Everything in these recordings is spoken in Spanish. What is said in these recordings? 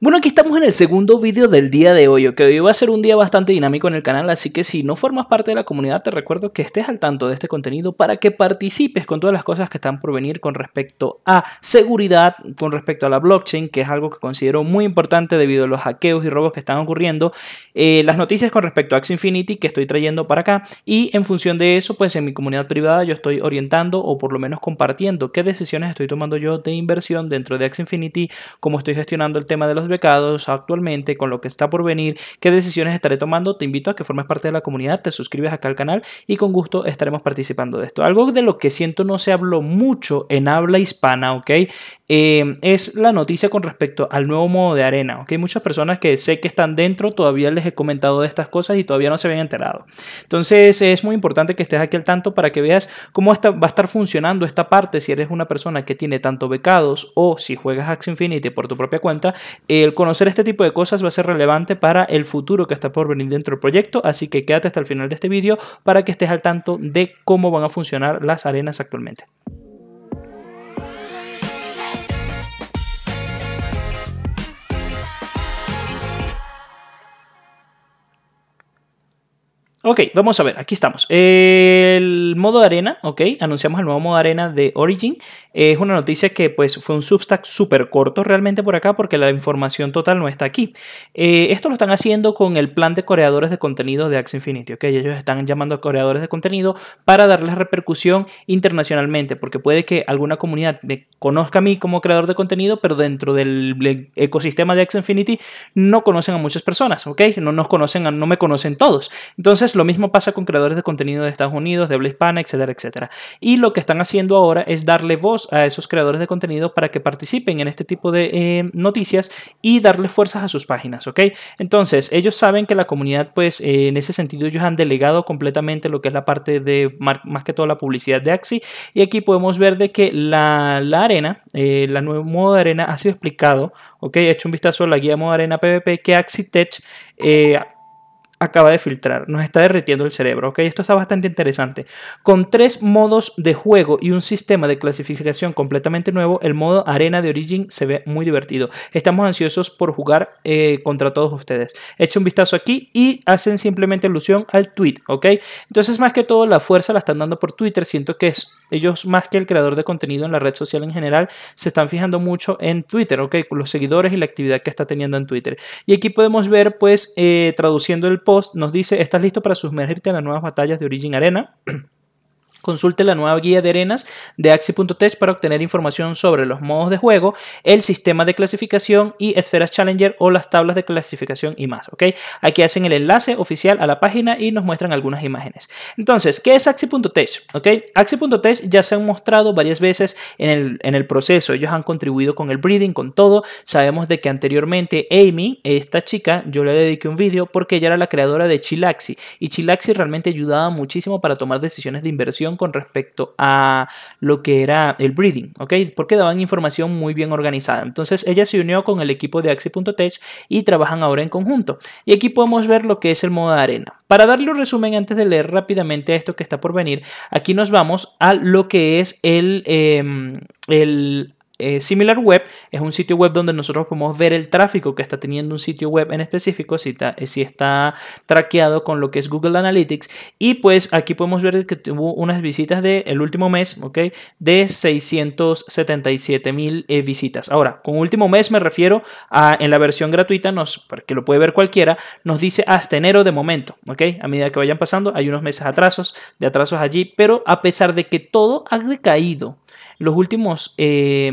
Bueno, aquí estamos en el segundo vídeo del día de hoy, que hoy va a ser un día bastante dinámico en el canal, así que si no formas parte de la comunidad te recuerdo que estés al tanto de este contenido para que participes con todas las cosas que están por venir con respecto a seguridad, con respecto a la blockchain, que es algo que considero muy importante debido a los hackeos y robos que están ocurriendo, eh, las noticias con respecto a Axie Infinity que estoy trayendo para acá y en función de eso, pues en mi comunidad privada yo estoy orientando o por lo menos compartiendo qué decisiones estoy tomando yo de inversión dentro de Axie Infinity, cómo estoy gestionando el tema de los becados actualmente, con lo que está por venir, qué decisiones estaré tomando, te invito a que formes parte de la comunidad, te suscribes acá al canal y con gusto estaremos participando de esto. Algo de lo que siento no se habló mucho en habla hispana, ¿ok? Eh, es la noticia con respecto al nuevo modo de arena, ¿ok? Muchas personas que sé que están dentro, todavía les he comentado de estas cosas y todavía no se habían enterado. Entonces es muy importante que estés aquí al tanto para que veas cómo va a estar funcionando esta parte si eres una persona que tiene tanto becados o si juegas Axe Infinity por tu propia cuenta el conocer este tipo de cosas va a ser relevante para el futuro que está por venir dentro del proyecto, así que quédate hasta el final de este vídeo para que estés al tanto de cómo van a funcionar las arenas actualmente. Ok, vamos a ver, aquí estamos. El modo de arena, ok, anunciamos el nuevo modo de arena de Origin. Es una noticia que pues fue un substack súper corto realmente por acá porque la información total no está aquí. Eh, esto lo están haciendo con el plan de coreadores de contenido de Axe Infinity, ok. Ellos están llamando a coreadores de contenido para darles repercusión internacionalmente porque puede que alguna comunidad me conozca a mí como creador de contenido, pero dentro del ecosistema de Axe Infinity no conocen a muchas personas, ok. No nos conocen, no me conocen todos. Entonces lo mismo pasa con creadores de contenido de Estados Unidos, de habla hispana, etcétera, etcétera. Y lo que están haciendo ahora es darle voz a esos creadores de contenido para que participen en este tipo de eh, noticias y darle fuerzas a sus páginas, ¿ok? Entonces, ellos saben que la comunidad, pues, eh, en ese sentido, ellos han delegado completamente lo que es la parte de, más que todo, la publicidad de Axi. Y aquí podemos ver de que la, arena, eh, la nueva modo de arena ha sido explicado, ¿ok? He hecho un vistazo a la guía de modo arena PVP que Axitech... Eh, acaba de filtrar. Nos está derritiendo el cerebro, ¿ok? Esto está bastante interesante. Con tres modos de juego y un sistema de clasificación completamente nuevo, el modo arena de Origin se ve muy divertido. Estamos ansiosos por jugar eh, contra todos ustedes. Echen un vistazo aquí y hacen simplemente alusión al tweet, ¿ok? Entonces, más que todo, la fuerza la están dando por Twitter. Siento que es ellos, más que el creador de contenido en la red social en general, se están fijando mucho en Twitter, ¿ok? Los seguidores y la actividad que está teniendo en Twitter. Y aquí podemos ver, pues, eh, traduciendo el nos dice, ¿estás listo para sumergirte en las nuevas batallas de Origin Arena? Consulte la nueva guía de arenas de Axi.tech para obtener información sobre los modos de juego, el sistema de clasificación y esferas Challenger o las tablas de clasificación y más. Aquí hacen el enlace oficial a la página y nos muestran algunas imágenes. Entonces, ¿qué es Axi.tech? ¿ok? Axi.tech ya se han mostrado varias veces en el, en el proceso. Ellos han contribuido con el breeding, con todo. Sabemos de que anteriormente Amy, esta chica, yo le dediqué un vídeo porque ella era la creadora de Chilaxi y Chilaxi realmente ayudaba muchísimo para tomar decisiones de inversión con respecto a lo que era el breeding, ¿ok? Porque daban información muy bien organizada. Entonces ella se unió con el equipo de Axi.tech y trabajan ahora en conjunto. Y aquí podemos ver lo que es el modo de arena. Para darle un resumen antes de leer rápidamente esto que está por venir, aquí nos vamos a lo que es el, em, el eh, similar SimilarWeb es un sitio web donde nosotros podemos ver el tráfico que está teniendo un sitio web en específico, si está, eh, si está traqueado con lo que es Google Analytics. Y pues aquí podemos ver que tuvo unas visitas del el último mes, ¿ok? De 677 mil eh, visitas. Ahora, con último mes me refiero a en la versión gratuita, nos, que lo puede ver cualquiera, nos dice hasta enero de momento, ¿ok? A medida que vayan pasando, hay unos meses atrasos, de atrasos allí, pero a pesar de que todo ha decaído, los últimos... Eh,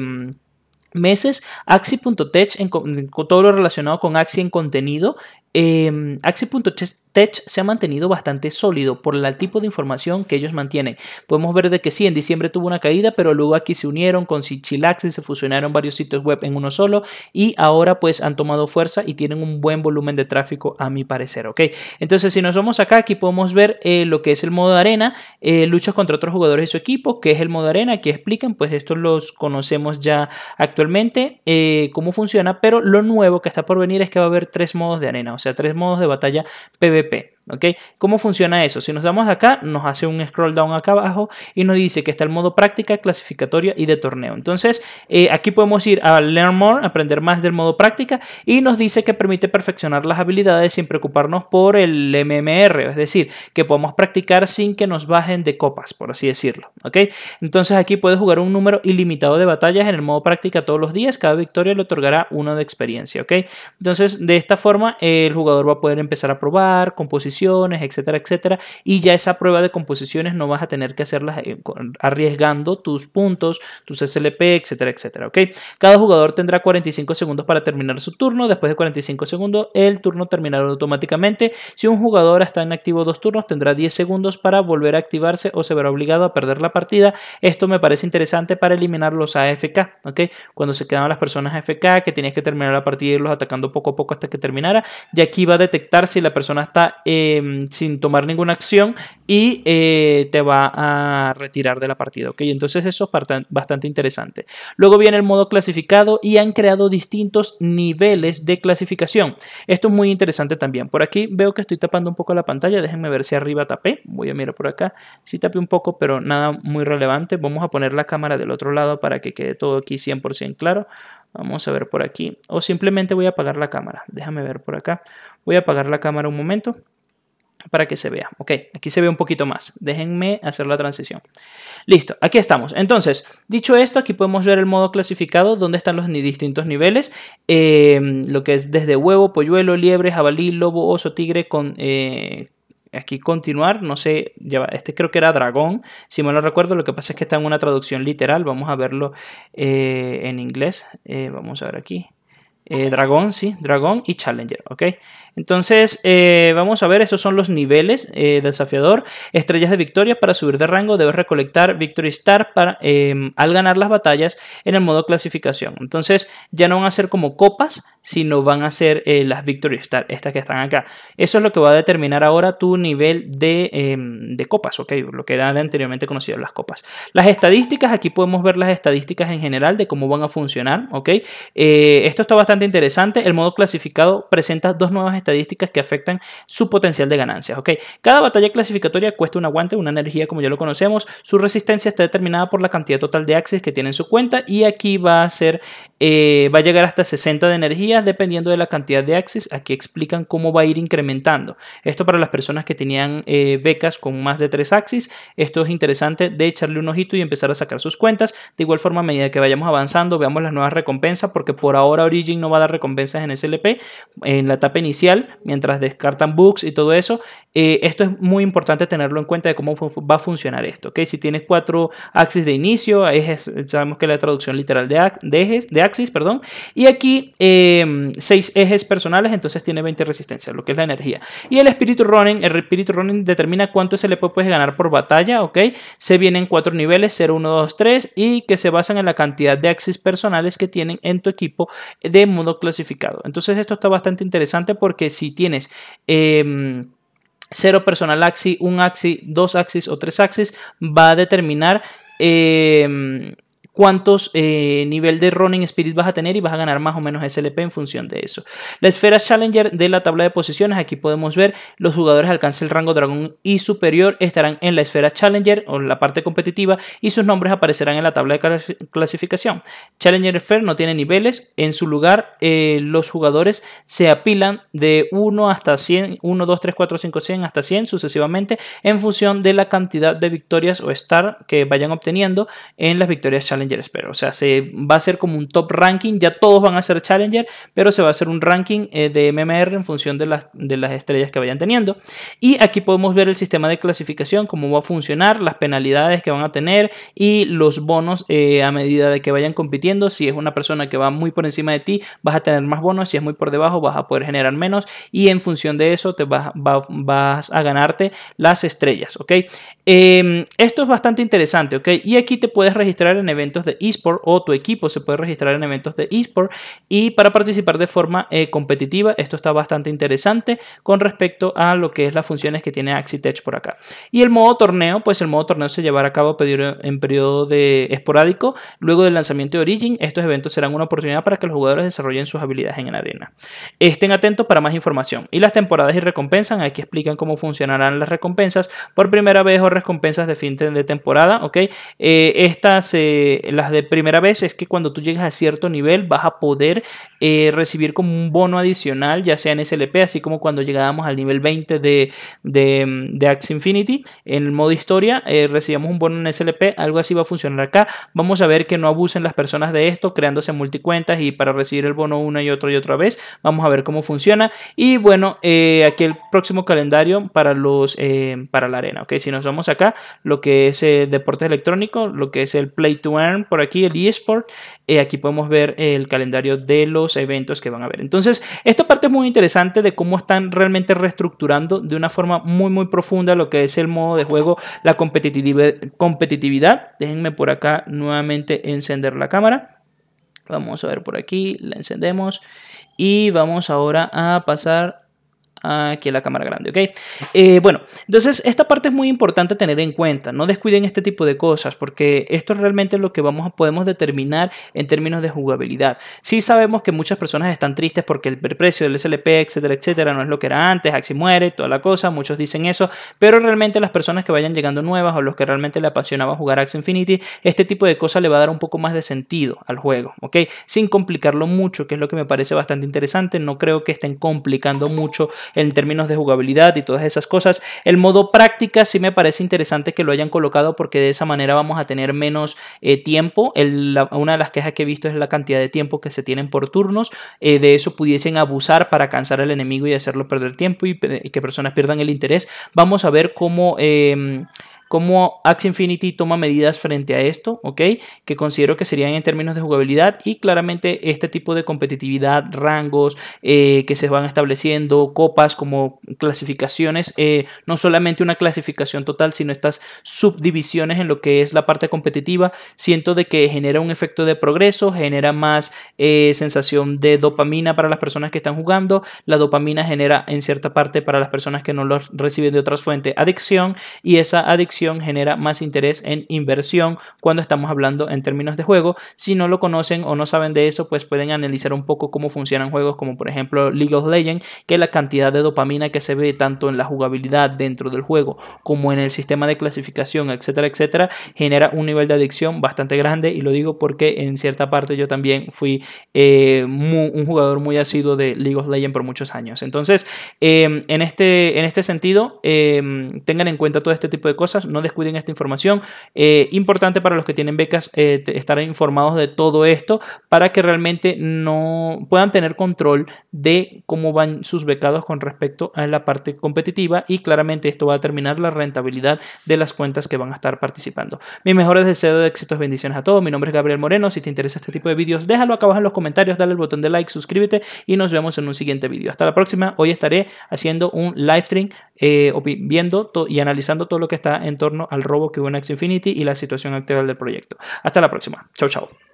meses, Axi.tech, en, todo lo relacionado con Axi en contenido, eh, Axi.tech Tech se ha mantenido bastante sólido por el tipo de información que ellos mantienen. Podemos ver de que sí, en diciembre tuvo una caída, pero luego aquí se unieron con Sichilax y se fusionaron varios sitios web en uno solo y ahora pues han tomado fuerza y tienen un buen volumen de tráfico a mi parecer, ¿ok? Entonces si nos vamos acá, aquí podemos ver eh, lo que es el modo de arena, eh, luchas contra otros jugadores y su equipo, que es el modo de arena, aquí explican, pues estos los conocemos ya actualmente, eh, cómo funciona, pero lo nuevo que está por venir es que va a haber tres modos de arena, o sea, tres modos de batalla PvP Pepe ¿Ok? ¿Cómo funciona eso? Si nos damos acá, nos hace un scroll down acá abajo y nos dice que está el modo práctica, clasificatoria y de torneo. Entonces, eh, aquí podemos ir a Learn More, aprender más del modo práctica y nos dice que permite perfeccionar las habilidades sin preocuparnos por el MMR, es decir, que podemos practicar sin que nos bajen de copas, por así decirlo. ¿Ok? Entonces, aquí puedes jugar un número ilimitado de batallas en el modo práctica todos los días. Cada victoria le otorgará uno de experiencia. ¿Ok? Entonces, de esta forma, el jugador va a poder empezar a probar composición etcétera, etcétera. Y ya esa prueba de composiciones no vas a tener que hacerlas eh, arriesgando tus puntos, tus SLP, etcétera, etcétera. ¿ok? Cada jugador tendrá 45 segundos para terminar su turno. Después de 45 segundos, el turno terminará automáticamente. Si un jugador está en activo dos turnos, tendrá 10 segundos para volver a activarse o se verá obligado a perder la partida. Esto me parece interesante para eliminar los AFK. ¿ok? Cuando se quedan las personas AFK, que tenías que terminar la partida y e irlos atacando poco a poco hasta que terminara. Y aquí va a detectar si la persona está. Eh, Em, sin tomar ninguna acción y eh, te va a retirar de la partida. ¿ok? Entonces eso es bastante interesante. Luego viene el modo clasificado y han creado distintos niveles de clasificación. Esto es muy interesante también. Por aquí veo que estoy tapando un poco la pantalla. Déjenme ver si arriba tapé. Voy a mirar por acá. Sí tapé un poco, pero nada muy relevante. Vamos a poner la cámara del otro lado para que quede todo aquí 100% claro. Vamos a ver por aquí. O simplemente voy a apagar la cámara. Déjame ver por acá. Voy a apagar la cámara un momento para que se vea. Ok, aquí se ve un poquito más. Déjenme hacer la transición. Listo, aquí estamos. Entonces, dicho esto, aquí podemos ver el modo clasificado, donde están los distintos niveles, eh, lo que es desde huevo, polluelo, liebre, jabalí, lobo, oso, tigre, con... Eh, aquí continuar, no sé, este creo que era dragón, si mal no recuerdo, lo que pasa es que está en una traducción literal, vamos a verlo eh, en inglés, vamos a ver aquí, dragón, sí, dragón y challenger, ok, entonces, eh, vamos a ver, esos son los niveles eh, desafiador. Estrellas de victoria para subir de rango debes recolectar Victory Star para, em, al ganar las batallas en el modo clasificación. Entonces, ya no van a ser como copas, sino van a ser eh, las Victory Star, estas que están acá. Eso es lo que va a determinar ahora tu nivel de, em, de copas, ¿ok? Lo que eran anteriormente conocidas las copas. Las estadísticas, aquí podemos ver las estadísticas en general de cómo van a funcionar, ¿ok? esto está bastante interesante. El modo clasificado presenta dos nuevas estadísticas estadísticas que afectan su potencial de ganancias. ¿ok? Cada batalla clasificatoria cuesta un aguante, una energía como ya lo conocemos. Su resistencia está determinada por la cantidad total de axis que tiene en su cuenta y aquí va a ser eh, va a llegar hasta 60 de energía dependiendo de la cantidad de axis Aquí explican cómo va a ir incrementando. Esto para las personas que tenían eh, becas con más de tres axis. Esto es interesante de echarle un ojito y empezar a sacar sus cuentas. De igual forma, a medida que vayamos avanzando, veamos las nuevas recompensas, porque por ahora Origin no va a dar recompensas en SLP en la etapa inicial, mientras descartan books y todo eso. Eh, esto es muy importante tenerlo en cuenta de cómo va a funcionar esto. ¿okay? Si tienes 4 axis de inicio, sabemos que la traducción literal de, de, de axis perdón. Y aquí em, seis ejes personales, entonces tiene 20 resistencias, lo que es la energía. Y el espíritu running el espíritu running determina cuánto se le puede ganar por batalla, ¿ok? Se vienen cuatro niveles, 0, 1, 2, 3, y que se basan en la cantidad de axis personales que tienen en tu equipo de modo clasificado. Entonces esto está bastante interesante porque si tienes... 0 em, personal axis, un axis, dos axis o tres axis va a determinar em, cuántos eh, nivel de running spirit vas a tener y vas a ganar más o menos SLP en función de eso. La esfera Challenger de la tabla de posiciones, aquí podemos ver los jugadores alcance el rango dragón y superior estarán en la esfera Challenger o la parte competitiva y sus nombres aparecerán en la tabla de clasificación. Challenger Fair no tiene niveles, en su lugar eh, los jugadores se apilan de 1 hasta 100, 1, 2, 3, 4, 5, 100 hasta 100 sucesivamente en función de la cantidad de victorias o star que vayan obteniendo en las victorias Challenger o sea, se va a hacer como un top ranking, ya todos van a ser Challenger, pero se va a hacer un ranking eh, de MMR en función de las, de las estrellas que vayan teniendo. Y aquí podemos ver el sistema de clasificación, cómo va a funcionar, las penalidades que van a tener y los bonos eh, a medida de que vayan compitiendo. Si es una persona que va muy por encima de ti, vas a tener más bonos, si es muy por debajo, vas a poder generar menos y en función de eso te vas, vas a ganarte las estrellas, em, esto es bastante interesante, ¿ok? Y aquí te puedes registrar en eventos de eSport o tu equipo se puede registrar en eventos de eSport y para participar de forma eh, competitiva. Esto está bastante interesante con respecto a lo que es las funciones que tiene Axitech por acá. Y el modo torneo, pues el modo torneo se llevará a cabo en periodo de esporádico luego del lanzamiento de Origin. Estos eventos serán una oportunidad para que los jugadores desarrollen sus habilidades en la arena. Estén atentos para más información. Y las temporadas y recompensas, aquí explican cómo funcionarán las recompensas por primera vez o recompensas de fin de temporada, ¿ok? Eh, se las de primera vez es que cuando tú llegas a cierto nivel vas a poder eh, recibir como un bono adicional, ya sea en SLP, así como cuando llegábamos al nivel 20 de, de, mm, de Axe Infinity, en el modo historia, eh, recibíamos un bono en SLP, algo así va a funcionar acá. Vamos a ver que no abusen las personas de esto, creándose multicuentas y para recibir el bono una y otra y otra vez. Vamos a ver cómo funciona. Y bueno, eh, aquí el próximo calendario para los para la arena. ok Si nos vamos acá, lo que es Deporte electrónico, lo que es el Play to Earn por aquí, el eSport, eh, aquí podemos ver el calendario de los eventos que van a ver Entonces, esta parte es muy interesante de cómo están realmente reestructurando de una forma muy, muy profunda lo que es el modo de juego, la competitividad. Déjenme por acá nuevamente encender la cámara. Vamos a ver por aquí, la encendemos. Y vamos ahora a pasar aquí la cámara grande, ¿ok? Eh, bueno, entonces esta parte es muy importante tener en cuenta, no descuiden este tipo de cosas porque esto es realmente lo que vamos, podemos determinar en términos de jugabilidad. Sí sabemos que muchas personas están tristes porque el precio del SLP, etcétera, etcétera, no es lo que era antes, Axi muere, toda la cosa, muchos dicen eso, pero realmente las personas que vayan llegando nuevas o los que realmente le apasionaba jugar Axi Infinity, este tipo de cosas le va a dar un poco más de sentido al juego, ¿ok? Sin complicarlo mucho, que es lo que me parece bastante interesante, no creo que estén complicando mucho en términos de jugabilidad y todas esas cosas. El modo práctica sí me parece interesante que lo hayan colocado porque de esa manera vamos a tener menos eh, tiempo. una de las quejas que he visto es la cantidad de tiempo que se tienen por turnos. Eh, de eso pudiesen abusar para cansar al enemigo y hacerlo perder tiempo y, que personas pierdan el interés. Vamos a ver cómo... Em, cómo Axie Infinity toma medidas frente a esto, ¿ok? Que considero que serían en términos de jugabilidad y claramente este tipo de competitividad, rangos eh, que se van estableciendo, copas como clasificaciones, eh, no solamente una clasificación total, sino estas subdivisiones en lo que es la parte competitiva, siento de que genera un efecto de progreso, genera más eh, sensación de dopamina para las personas que están jugando, la dopamina genera en cierta parte para las personas que no lo reciben de otras fuentes adicción y esa adicción genera más interés en inversión cuando estamos hablando en términos de juego. Si no lo conocen o no saben de eso, pues pueden analizar un poco cómo funcionan juegos como por ejemplo League of Legends, que la cantidad de dopamina que se ve tanto en la jugabilidad dentro del juego como en el sistema de clasificación, etcétera, etcétera, genera un nivel de adicción bastante grande y lo digo porque en cierta parte yo también fui eh, un jugador muy asiduo de League of Legends por muchos años. Entonces, em, en, este, en este sentido, em, tengan en cuenta todo este tipo de cosas no descuiden esta información. Eh, importante para los que tienen becas eh, estar informados de todo esto para que realmente no puedan tener control de cómo van sus becados con respecto a la parte competitiva y claramente esto va a determinar la rentabilidad de las cuentas que van a estar participando. Mis mejores deseos de éxitos, bendiciones a todos. Mi nombre es Gabriel Moreno. Si te interesa este tipo de vídeos, déjalo acá abajo en los comentarios, dale el botón de like, suscríbete y nos vemos en un siguiente vídeo. Hasta la próxima. Hoy estaré haciendo un live stream eh, viendo y analizando todo lo que está en en torno al robo que hubo en Axie Infinity y la situación actual del proyecto. Hasta la próxima. Chao, chao.